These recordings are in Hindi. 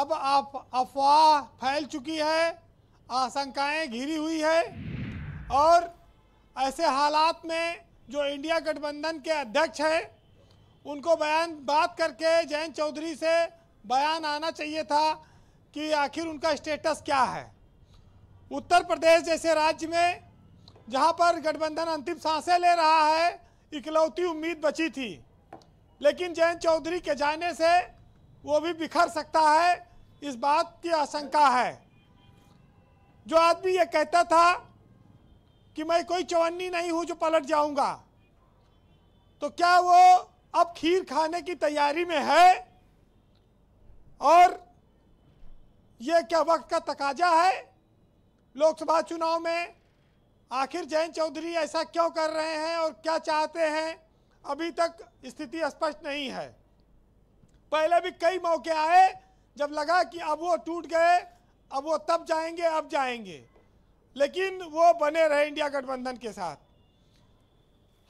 अब अफवाह फैल चुकी है आशंकाएं घिरी हुई है और ऐसे हालात में जो इंडिया गठबंधन के अध्यक्ष हैं उनको बयान बात करके जयंत चौधरी से बयान आना चाहिए था कि आखिर उनका स्टेटस क्या है उत्तर प्रदेश जैसे राज्य में जहां पर गठबंधन अंतिम सांसें ले रहा है इकलौती उम्मीद बची थी लेकिन जयंत चौधरी के जाने से वो भी बिखर सकता है इस बात की आशंका है जो आदमी ये कहता था कि मैं कोई चवन्नी नहीं हूँ जो पलट जाऊंगा तो क्या वो अब खीर खाने की तैयारी में है और ये क्या वक्त का तकाजा है लोकसभा चुनाव में आखिर जयंत चौधरी ऐसा क्यों कर रहे हैं और क्या चाहते हैं अभी तक स्थिति स्पष्ट नहीं है पहले भी कई मौके आए जब लगा कि अब वो टूट गए अब वो तब जाएंगे अब जाएंगे लेकिन वो बने रहे इंडिया गठबंधन के साथ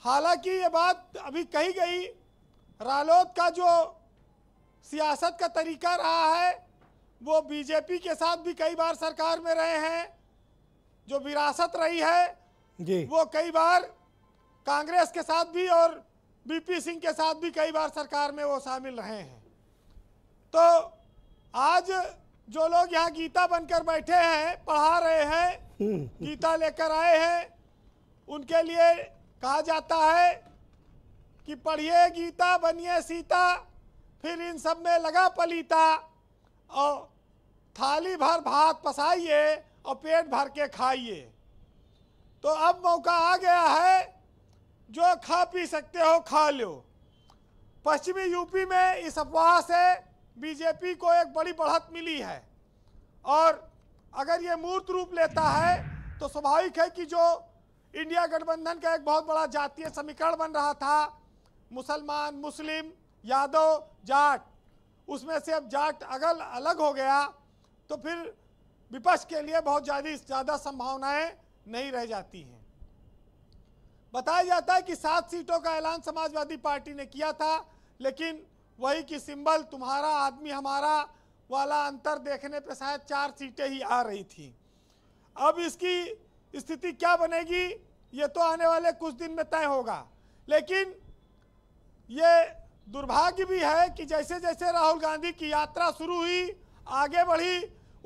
हालांकि ये बात अभी कही गई रालोद का जो सियासत का तरीका रहा है वो बीजेपी के साथ भी कई बार सरकार में रहे हैं जो विरासत रही है जी वो कई बार कांग्रेस के साथ भी और बीपी सिंह के साथ भी कई बार सरकार में वो शामिल रहे हैं तो आज जो लोग यहाँ गीता बनकर बैठे हैं पढ़ा रहे हैं हम्म, हम्म। गीता लेकर आए हैं उनके लिए कहा जाता है कि पढ़िए गीता बनिए सीता फिर इन सब में लगा पलीता और थाली भर भात पसाइए और पेट भर के खाइए तो अब मौका आ गया है जो खा पी सकते हो खा लो पश्चिमी यूपी में इस अफवाह से बीजेपी को एक बड़ी बढ़त मिली है और अगर ये मूर्त रूप लेता है तो स्वाभाविक है कि जो इंडिया गठबंधन का एक बहुत बड़ा जातीय समीकरण बन रहा था मुसलमान मुस्लिम यादव जाट उसमें से अब जाट अगर अलग हो गया तो फिर विपक्ष के लिए बहुत ज़्यादा ज़्यादा संभावनाएं नहीं रह जाती हैं बताया जाता है कि सात सीटों का ऐलान समाजवादी पार्टी ने किया था लेकिन वही कि सिंबल तुम्हारा आदमी हमारा वाला अंतर देखने पे शायद चार सीटें ही आ रही थी अब इसकी स्थिति क्या बनेगी ये तो आने वाले कुछ दिन में तय होगा लेकिन ये दुर्भाग्य भी है कि जैसे जैसे राहुल गांधी की यात्रा शुरू हुई आगे बढ़ी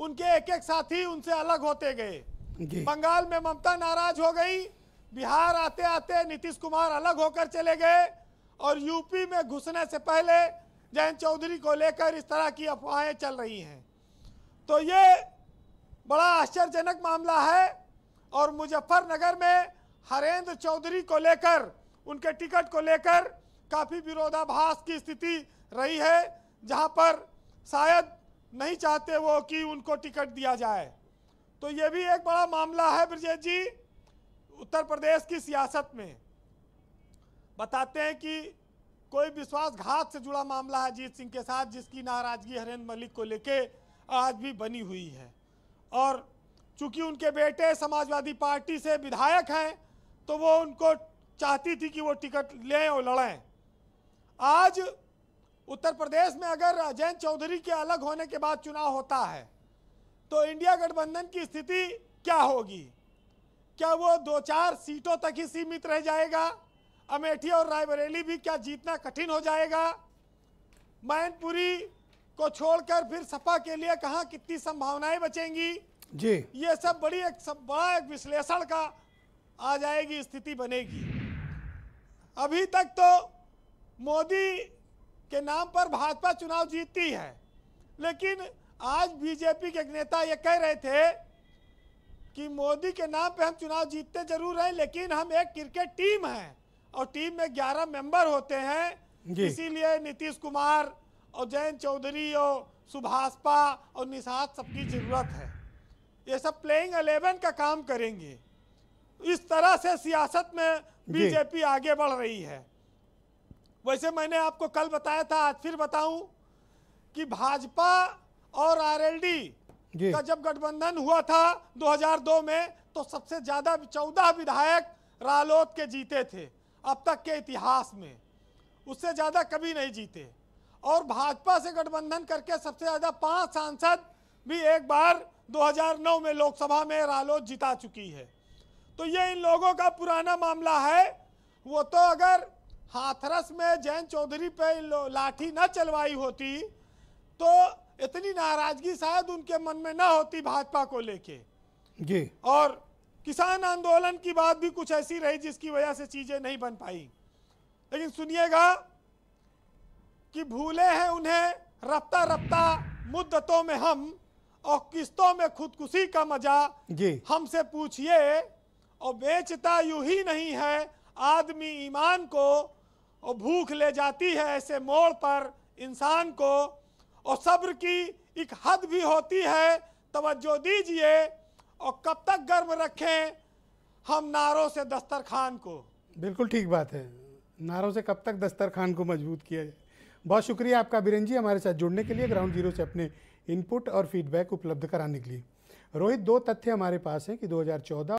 उनके एक एक साथी उनसे अलग होते गए बंगाल में ममता नाराज हो गई बिहार आते आते नीतीश कुमार अलग होकर चले गए और यूपी में घुसने से पहले जयंत चौधरी को लेकर इस तरह की अफवाहें चल रही हैं तो ये बड़ा आश्चर्यजनक मामला है और मुजफ्फरनगर में हरेंद्र चौधरी को लेकर उनके टिकट को लेकर काफ़ी विरोधाभास की स्थिति रही है जहां पर शायद नहीं चाहते वो कि उनको टिकट दिया जाए तो ये भी एक बड़ा मामला है ब्रजेश जी उत्तर प्रदेश की सियासत में बताते हैं कि कोई विश्वासघात से जुड़ा मामला है अजीत सिंह के साथ जिसकी नाराजगी हरेंद्र मलिक को लेके आज भी बनी हुई है और चूंकि उनके बेटे समाजवादी पार्टी से विधायक हैं तो वो उनको चाहती थी कि वो टिकट लें और लड़ें आज उत्तर प्रदेश में अगर अजय चौधरी के अलग होने के बाद चुनाव होता है तो इंडिया गठबंधन की स्थिति क्या होगी क्या वो दो चार सीटों तक ही सीमित रह जाएगा अमेठी और रायबरेली भी क्या जीतना कठिन हो जाएगा मैनपुरी को छोड़कर फिर सपा के लिए कहा कितनी संभावनाएं बचेंगी जी ये सब बड़ी एक सब बड़ा एक विश्लेषण का आ जाएगी स्थिति बनेगी अभी तक तो मोदी के नाम पर भाजपा चुनाव जीतती है लेकिन आज बीजेपी के नेता ये कह रहे थे कि मोदी के नाम पे हम चुनाव जीतते जरूर हैं लेकिन हम एक क्रिकेट टीम हैं और टीम में ग्यारह मेंबर होते हैं इसीलिए नीतीश कुमार और जयंत चौधरी और सुभाषपा और निषाद सबकी जरूरत है ये सब प्लेइंग अलेवन का काम करेंगे इस तरह से सियासत में बीजेपी आगे बढ़ रही है वैसे मैंने आपको कल बताया था आज फिर बताऊं कि भाजपा और आरएलडी का जब गठबंधन हुआ था 2002 में तो सबसे ज्यादा 14 विधायक रालोद के जीते थे अब तक के इतिहास में उससे ज़्यादा कभी नहीं जीते और भाजपा से गठबंधन करके सबसे ज़्यादा पांच सांसद भी एक बार 2009 में लोकसभा में रालोद जिता चुकी है तो ये इन लोगों का पुराना मामला है वो तो अगर हाथरस में जैन चौधरी पे लाठी न चलवाई होती तो इतनी नाराज़गी शायद उनके मन में ना होती भाजपा को लेके जी और किसान आंदोलन की बात भी कुछ ऐसी रही जिसकी वजह से चीज़ें नहीं बन पाई लेकिन सुनिएगा कि भूले हैं उन्हें रफ्ता रफ्ता मुद्दतों में हम और किस्तों में खुदकुशी का मजा हमसे पूछिए और बेचता यू ही नहीं है आदमी ईमान को और भूख ले जाती है ऐसे मोड़ पर इंसान को और सब्र की एक हद भी होती है तवज्जो दीजिए और कब तक गर्व रखें हम नारों से दस्तरखान को बिल्कुल ठीक बात है नारों से कब तक दस्तरखान को मजबूत किया जाए बहुत शुक्रिया आपका बिरन जी हमारे साथ जुड़ने के लिए ग्राउंड जीरो से अपने इनपुट और फीडबैक उपलब्ध कराने के लिए रोहित दो तथ्य हमारे पास हैं कि 2014